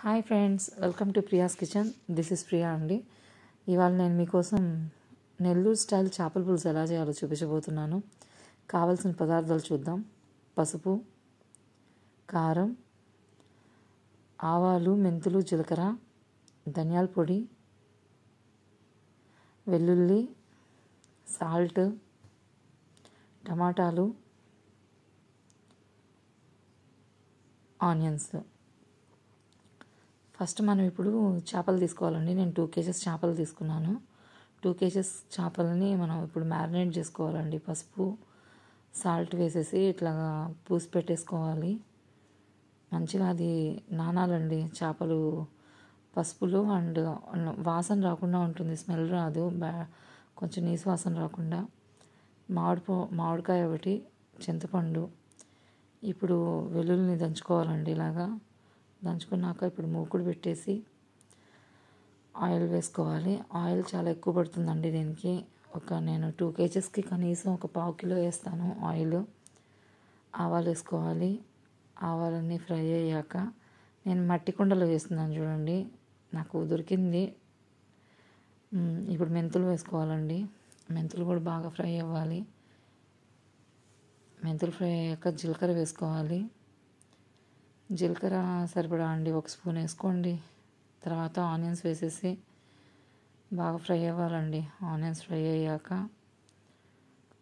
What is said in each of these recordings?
hi friends welcome to Priya's kitchen this is Priya అండి ఇవాళ నేను మీకోసం నెల్లూరు స్టైల్ చేపల పులుసు ఎలా చేయాలో చూపించబోతున్నాను కావలసిన పదార్థాలు చూద్దాం పసుపు కారం ఆవాలు మెంతులు జీలకర్ర ధనియాల పొడి వెల్లుల్లి సాల్ట్ టమాటాలు ఆనియన్స్ ఫస్ట్ మనం ఇప్పుడు చేపలు తీసుకోవాలండి నేను టూ కేజెస్ చేపలు తీసుకున్నాను టూ కేజెస్ చేపలని మనం ఇప్పుడు మ్యారినేట్ చేసుకోవాలండి పసుపు సాల్ట్ వేసేసి ఇట్లా పూసి పెట్టేసుకోవాలి మంచిగా అది నానాలండి చేపలు పసుపులు అండ్ వాసన రాకుండా ఉంటుంది స్మెల్ రాదు కొంచెం నీసు వాసన రాకుండా మామిడి మామిడికాయ ఒకటి చింతపండు ఇప్పుడు వెల్లుల్ని దంచుకోవాలండి ఇలాగా దంచుకున్నాక ఇప్పుడు మూకుడు పెట్టేసి ఆయిల్ వేసుకోవాలి ఆయిల్ చాలా ఎక్కువ పడుతుందండి దీనికి ఒక నేను టూ కేజెస్కి కనీసం ఒక పావు కిలో వేస్తాను ఆయిల్ ఆవాలు వేసుకోవాలి ఆవాలన్నీ ఫ్రై అయ్యాక నేను మట్టి కుండలో వేస్తున్నాను చూడండి నాకు దొరికింది ఇప్పుడు మెంతులు వేసుకోవాలండి మెంతులు కూడా బాగా ఫ్రై అవ్వాలి మెంతులు ఫ్రై అయ్యాక జీలకర్ర వేసుకోవాలి జీలకర్ర సరిపడా అండి ఒక స్పూన్ వేసుకోండి తర్వాత ఆనియన్స్ వేసేసి బాగా ఫ్రై అవ్వాలండి ఆనియన్స్ ఫ్రై అయ్యాక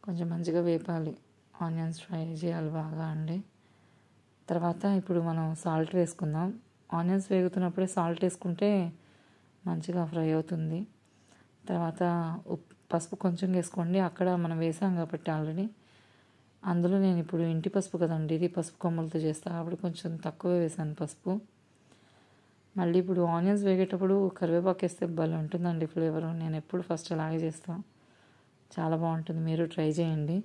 కొంచెం మంచిగా వేపాలి ఆనియన్స్ ఫ్రై చేయాలి బాగా అండి తర్వాత ఇప్పుడు మనం సాల్ట్ వేసుకుందాం ఆనియన్స్ వేగుతున్నప్పుడే సాల్ట్ వేసుకుంటే మంచిగా ఫ్రై అవుతుంది తర్వాత ఉప్పు పసుపు కొంచెం వేసుకోండి అక్కడ మనం వేసాం కాబట్టి ఆల్రెడీ అందులో నేను ఇప్పుడు ఇంటి పసుపు కదండి ఇది పసుపు కొమ్మలతో చేస్తా అప్పుడు కొంచెం తక్కువ వేసాను పసుపు మళ్ళీ ఇప్పుడు ఆనియన్స్ వేగేటప్పుడు కరివేపాకు వేస్తే భలే ఉంటుందండి ఫ్లేవర్ నేను ఎప్పుడు ఫస్ట్ అలాగే చేస్తాను చాలా బాగుంటుంది మీరు ట్రై చేయండి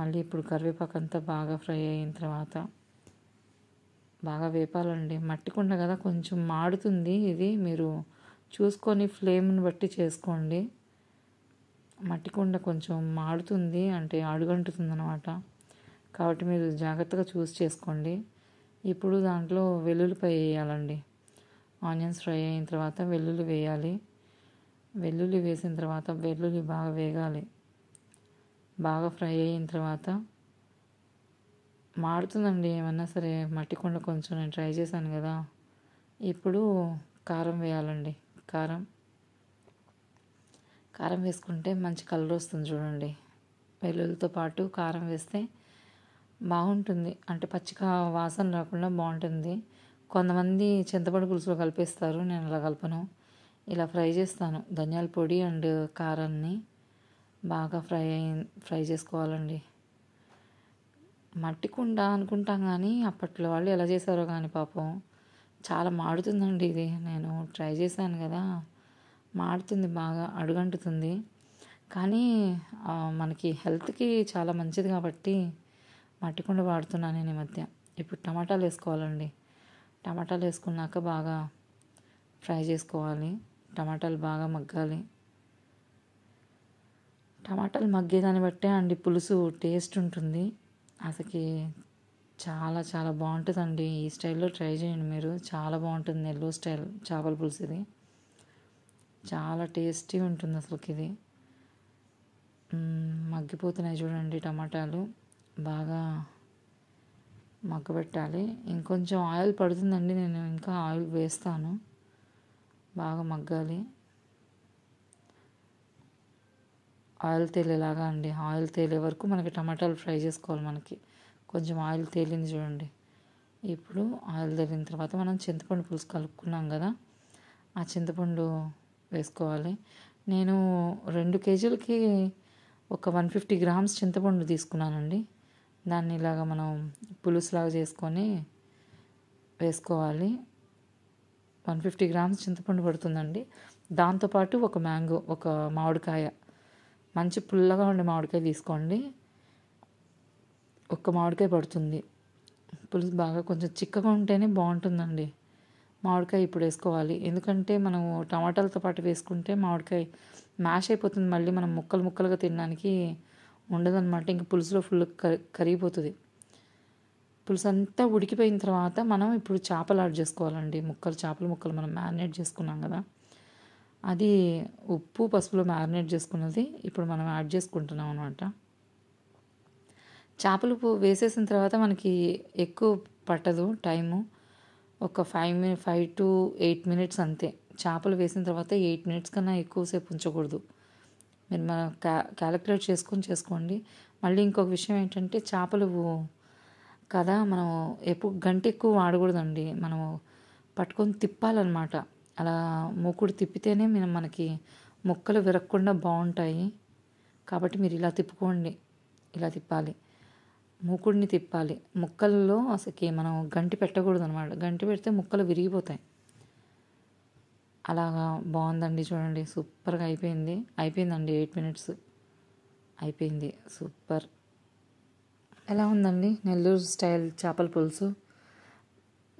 మళ్ళీ ఇప్పుడు కరివేపాకు అంతా బాగా ఫ్రై అయిన తర్వాత బాగా వేపాలండి మట్టి కుండ కదా కొంచెం మాడుతుంది ఇది మీరు చూసుకొని ఫ్లేమ్ని బట్టి చేసుకోండి మట్టి కుండ కొంచెం మాడుతుంది అంటే అడుగంటుతుంది అనమాట కాబట్టి మీరు జాగ్రత్తగా చూసి చేసుకోండి ఇప్పుడు దాంట్లో వెల్లుల్లిపై వేయాలండి ఆనియన్స్ ఫ్రై అయిన తర్వాత వెల్లుల్లి వేయాలి వెల్లుల్లి వేసిన తర్వాత వెల్లుల్లి బాగా వేగాలి బాగా ఫ్రై అయిన తర్వాత మాడుతుందండి ఏమన్నా సరే మట్టి కొండ కొంచెం నేను ట్రై చేశాను కదా ఇప్పుడు కారం వేయాలండి కారం కారం వేసుకుంటే మంచి కలర్ వస్తుంది చూడండి వెల్లుల్లితో పాటు కారం వేస్తే బాగుంటుంది అంటే పచ్చిక వాసన రాకుండా బాగుంటుంది కొంతమంది చింతపండు పులుసులో కలిపేస్తారు నేను అలా కలపను ఇలా ఫ్రై చేస్తాను ధనియాల పొడి అండ్ కారాన్ని బాగా ఫ్రై ఫ్రై చేసుకోవాలండి మట్టి కుండ అనుకుంటాం కానీ అప్పట్లో వాళ్ళు ఎలా చేశారో కానీ పాపం చాలా మాడుతుందండి ఇది నేను ట్రై చేశాను కదా మాడుతుంది బాగా అడుగంటుతుంది కానీ మనకి హెల్త్కి చాలా మంచిది కాబట్టి మట్టి కుండ వాడుతున్నాను నేను ఈ మధ్య ఇప్పుడు టమాటాలు వేసుకోవాలండి టమాటాలు వేసుకున్నాక బాగా ఫ్రై చేసుకోవాలి టమాటాలు బాగా మగ్గాలి టమాటాలు మగ్గేదాన్ని బట్టే అండి పులుసు టేస్ట్ ఉంటుంది అసలు చాలా చాలా బాగుంటుందండి ఈ స్టైల్లో ట్రై చేయండి మీరు చాలా బాగుంటుంది నెల్లూరు స్టైల్ చేపల పులుసు ఇది చాలా టేస్టీ ఉంటుంది అసలుకి ఇది మగ్గిపోతున్నాయి చూడండి టమాటాలు బాగా మగ్గబెట్టాలి ఇంకొంచెం ఆయిల్ పడుతుందండి నేను ఇంకా ఆయిల్ వేస్తాను బాగా మగ్గాలి ఆయిల్ తేలేలాగా అండి ఆయిల్ తేలే వరకు మనకి టమాటాలు ఫ్రై చేసుకోవాలి మనకి కొంచెం ఆయిల్ తేలింది చూడండి ఇప్పుడు ఆయిల్ తేలిన తర్వాత మనం చింతపండు పులుసు కలుపుకున్నాం కదా ఆ చింతపండు వేసుకోవాలి నేను రెండు కేజీలకి ఒక వన్ ఫిఫ్టీ గ్రామ్స్ చింతపండు తీసుకున్నానండి దాన్ని ఇలాగ మనం పులుసులాగా చేసుకొని వేసుకోవాలి వన్ ఫిఫ్టీ గ్రామ్స్ చింతపండు పడుతుందండి దాంతోపాటు ఒక మ్యాంగో ఒక మామిడికాయ మంచి పుల్లగా ఉండే మామిడికాయ తీసుకోండి ఒక్క మామిడికాయ పడుతుంది పులుసు బాగా కొంచెం చిక్కగా ఉంటేనే బాగుంటుందండి మామిడికాయ ఇప్పుడు వేసుకోవాలి ఎందుకంటే మనం టమాటాలతో పాటు వేసుకుంటే మామిడికాయ మ్యాష్ అయిపోతుంది మళ్ళీ మనం ముక్కలు ముక్కలుగా తినడానికి ఉండదన్నమాట ఇంక పులుసులో ఫుల్ కరిగిపోతుంది పులుసు అంతా ఉడికిపోయిన తర్వాత మనం ఇప్పుడు చేపలు యాడ్ చేసుకోవాలండి ముక్కలు చేపల ముక్కలు మనం మ్యారినేట్ చేసుకున్నాం కదా అది ఉప్పు పసుపులో మ్యారినేట్ చేసుకున్నది ఇప్పుడు మనం యాడ్ చేసుకుంటున్నాం అనమాట చేపలు వేసేసిన తర్వాత మనకి ఎక్కువ పట్టదు టైము ఒక five mini five to eight minutes అంతే చేపలు వేసిన తర్వాత ఎయిట్ మినిట్స్ కన్నా ఎక్కువసేపు ఉంచకూడదు మీరు మన క్యా క్యాలిక్యులేట్ చేసుకొని చేసుకోండి మళ్ళీ ఇంకొక విషయం ఏంటంటే చేపలు కదా మనం ఎప్పుడు గంట ఎక్కువ వాడకూడదండి మనం పట్టుకొని తిప్పాలన్నమాట అలా మూకుడు తిప్పితేనే మనం మనకి మొక్కలు విరగకుండా బాగుంటాయి కాబట్టి మీరు ఇలా తిప్పుకోండి ఇలా తిప్పాలి మూకుడిని తిప్పాలి ముక్కల్లో అసలుకి మనం గంటి పెట్టకూడదు అనమాట గంటి పెడితే ముక్కలు విరిగిపోతాయి అలాగా బాగుందండి చూడండి సూపర్గా అయిపోయింది అయిపోయిందండి ఎయిట్ మినిట్స్ అయిపోయింది సూపర్ ఎలా ఉందండి నెల్లూరు స్టైల్ చేపల పులుసు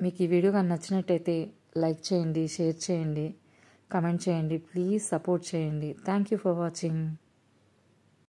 మీకు ఈ వీడియో కానీ నచ్చినట్టయితే లైక్ చేయండి షేర్ చేయండి కమెంట్ చేయండి ప్లీజ్ సపోర్ట్ చేయండి థ్యాంక్ యూ ఫర్ వాచింగ్